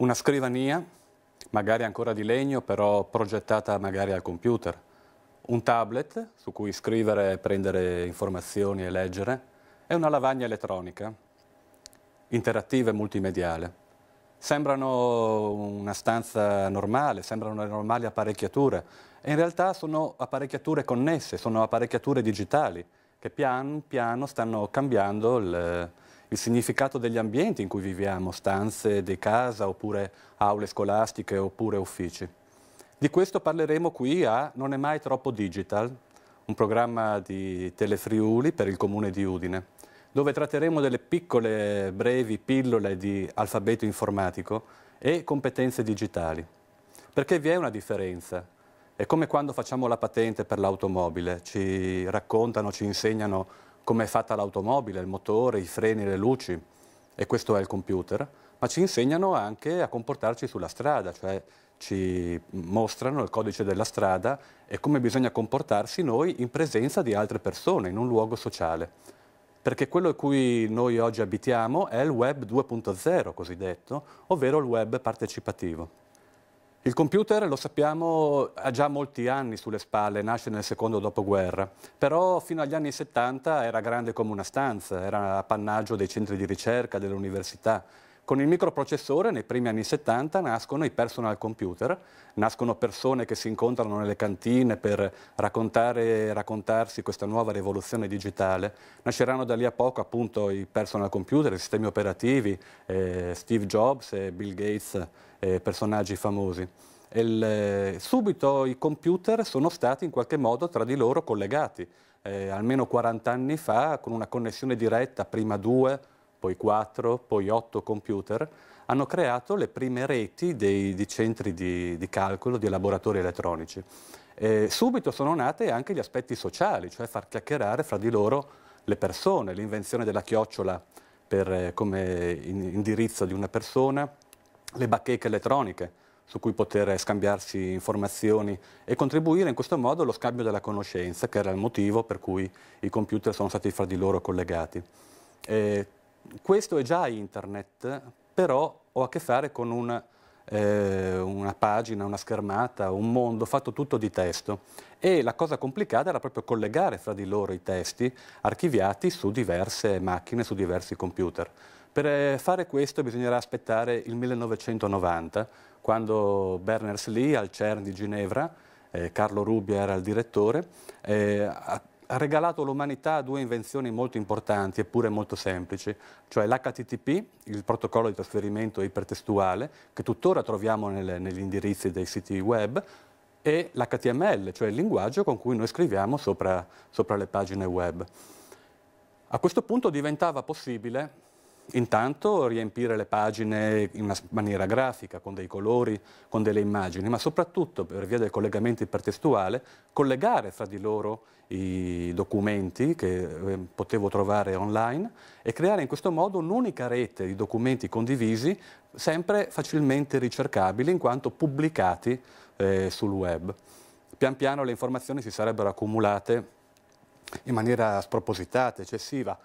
Una scrivania, magari ancora di legno, però progettata magari al computer. Un tablet su cui scrivere, prendere informazioni e leggere. E una lavagna elettronica, interattiva e multimediale. Sembrano una stanza normale, sembrano le normali apparecchiature, e in realtà sono apparecchiature connesse, sono apparecchiature digitali che pian piano stanno cambiando il, il significato degli ambienti in cui viviamo, stanze di casa oppure aule scolastiche oppure uffici. Di questo parleremo qui a Non è mai troppo digital, un programma di Telefriuli per il comune di Udine, dove tratteremo delle piccole, brevi pillole di alfabeto informatico e competenze digitali. Perché vi è una differenza. È come quando facciamo la patente per l'automobile, ci raccontano, ci insegnano come è fatta l'automobile, il motore, i freni, le luci, e questo è il computer, ma ci insegnano anche a comportarci sulla strada, cioè ci mostrano il codice della strada e come bisogna comportarsi noi in presenza di altre persone, in un luogo sociale. Perché quello in cui noi oggi abitiamo è il web 2.0 cosiddetto, ovvero il web partecipativo. Il computer, lo sappiamo, ha già molti anni sulle spalle, nasce nel secondo dopoguerra, però fino agli anni 70 era grande come una stanza, era appannaggio dei centri di ricerca, delle università. Con il microprocessore nei primi anni 70 nascono i personal computer, nascono persone che si incontrano nelle cantine per raccontare e raccontarsi questa nuova rivoluzione digitale. Nasceranno da lì a poco appunto i personal computer, i sistemi operativi, eh, Steve Jobs e Bill Gates, eh, personaggi famosi. Il, eh, subito i computer sono stati in qualche modo tra di loro collegati. Eh, almeno 40 anni fa con una connessione diretta, prima due, poi 4, poi 8 computer, hanno creato le prime reti dei, di centri di, di, calcolo, di laboratori elettronici. E subito sono nate anche gli aspetti sociali, cioè far chiacchierare fra di loro le persone, l'invenzione della chiocciola per, eh, come indirizzo di una persona, le bacheche elettroniche su cui poter scambiarsi informazioni e contribuire in questo modo allo scambio della conoscenza, che era il motivo per cui i computer sono stati fra di loro collegati. E questo è già internet, però ho a che fare con un, eh, una pagina, una schermata, un mondo fatto tutto di testo. E la cosa complicata era proprio collegare fra di loro i testi archiviati su diverse macchine, su diversi computer. Per eh, fare questo bisognerà aspettare il 1990, quando Berners-Lee al CERN di Ginevra, eh, Carlo Rubbia era il direttore, eh, ha regalato all'umanità due invenzioni molto importanti eppure molto semplici, cioè l'HTTP, il protocollo di trasferimento ipertestuale, che tuttora troviamo nelle, negli indirizzi dei siti web, e l'HTML, cioè il linguaggio con cui noi scriviamo sopra, sopra le pagine web. A questo punto diventava possibile Intanto riempire le pagine in una maniera grafica, con dei colori, con delle immagini, ma soprattutto per via del collegamento ipertestuale, collegare fra di loro i documenti che eh, potevo trovare online e creare in questo modo un'unica rete di documenti condivisi, sempre facilmente ricercabili in quanto pubblicati eh, sul web. Pian piano le informazioni si sarebbero accumulate in maniera spropositata, eccessiva,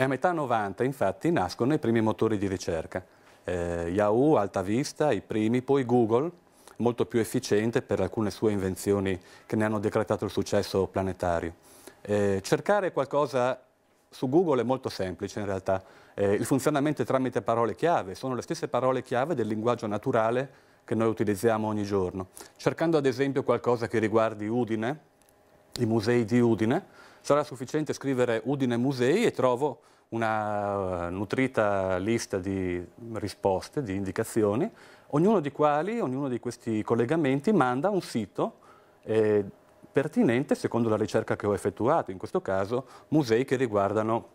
e a metà 90 infatti nascono i primi motori di ricerca, eh, Yahoo, Vista, i primi, poi Google, molto più efficiente per alcune sue invenzioni che ne hanno decretato il successo planetario. Eh, cercare qualcosa su Google è molto semplice in realtà, eh, il funzionamento è tramite parole chiave, sono le stesse parole chiave del linguaggio naturale che noi utilizziamo ogni giorno. Cercando ad esempio qualcosa che riguardi Udine, i musei di Udine, Sarà sufficiente scrivere Udine Musei e trovo una eh, nutrita lista di risposte, di indicazioni, ognuno di quali, ognuno di questi collegamenti manda un sito eh, pertinente secondo la ricerca che ho effettuato, in questo caso musei che riguardano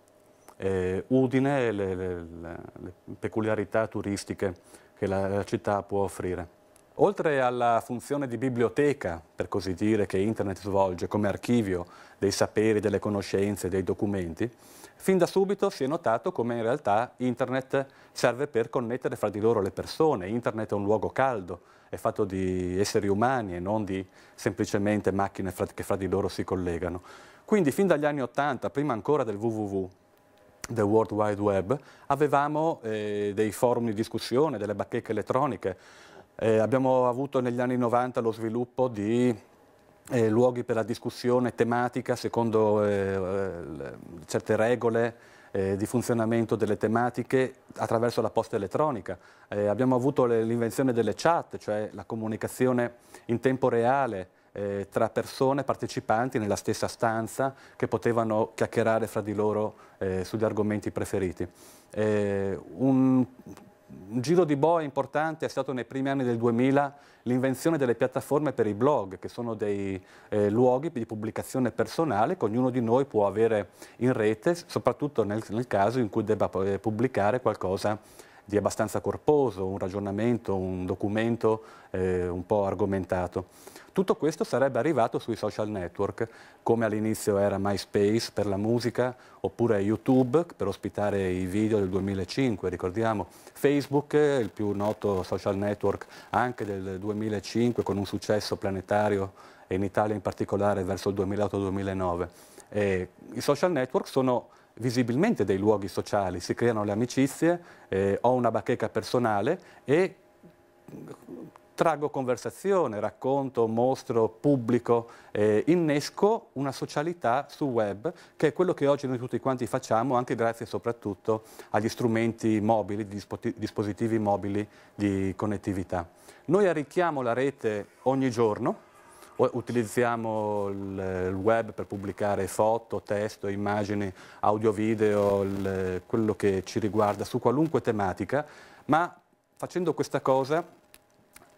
eh, Udine e le, le, le peculiarità turistiche che la città può offrire. Oltre alla funzione di biblioteca, per così dire, che Internet svolge come archivio dei saperi, delle conoscenze, dei documenti, fin da subito si è notato come in realtà Internet serve per connettere fra di loro le persone. Internet è un luogo caldo, è fatto di esseri umani e non di semplicemente macchine che fra di loro si collegano. Quindi fin dagli anni Ottanta, prima ancora del www, del World Wide Web, avevamo eh, dei forum di discussione, delle bacheche elettroniche, eh, abbiamo avuto negli anni 90 lo sviluppo di eh, luoghi per la discussione tematica secondo eh, eh certe regole eh, di funzionamento delle tematiche attraverso la posta elettronica. Eh, abbiamo avuto l'invenzione delle chat, cioè la comunicazione in tempo reale tra persone partecipanti nella stessa stanza che potevano chiacchierare fra di loro eh, sugli argomenti preferiti. Eh, un un giro di boa importante è stato nei primi anni del 2000 l'invenzione delle piattaforme per i blog, che sono dei eh, luoghi di pubblicazione personale che ognuno di noi può avere in rete, soprattutto nel, nel caso in cui debba eh, pubblicare qualcosa di abbastanza corposo, un ragionamento, un documento eh, un po' argomentato. Tutto questo sarebbe arrivato sui social network, come all'inizio era MySpace per la musica, oppure YouTube per ospitare i video del 2005, ricordiamo. Facebook, il più noto social network anche del 2005, con un successo planetario e in Italia in particolare verso il 2008-2009. I social network sono visibilmente dei luoghi sociali, si creano le amicizie, eh, ho una bacheca personale e traggo conversazione, racconto, mostro, pubblico, eh, innesco una socialità sul web che è quello che oggi noi tutti quanti facciamo anche grazie soprattutto agli strumenti mobili, dispositivi mobili di connettività. Noi arricchiamo la rete ogni giorno, utilizziamo il, web per pubblicare foto, testo, immagini, audio, video, il, quello che ci riguarda su qualunque tematica, ma facendo questa cosa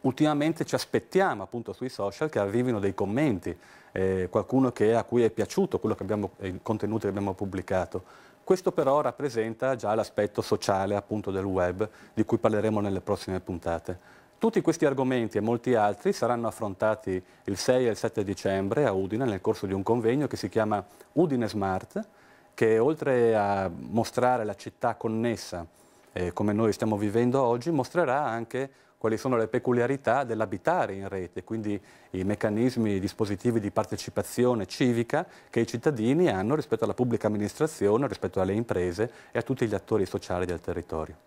ultimamente ci aspettiamo appunto sui social che arrivino dei commenti, eh, qualcuno che, a cui è piaciuto quello che abbiamo, eh, i contenuti che abbiamo pubblicato. Questo però rappresenta già l'aspetto sociale appunto del web di cui parleremo nelle prossime puntate. Tutti questi argomenti e molti altri saranno affrontati il 6 e il 7 dicembre a Udine nel corso di un convegno che si chiama Udine Smart, che oltre a mostrare la città connessa eh, come noi stiamo vivendo oggi, mostrerà anche quali sono le peculiarità dell'abitare in rete, quindi i meccanismi, i dispositivi di partecipazione civica che i cittadini hanno rispetto alla pubblica amministrazione, rispetto alle imprese e a tutti gli attori sociali del territorio.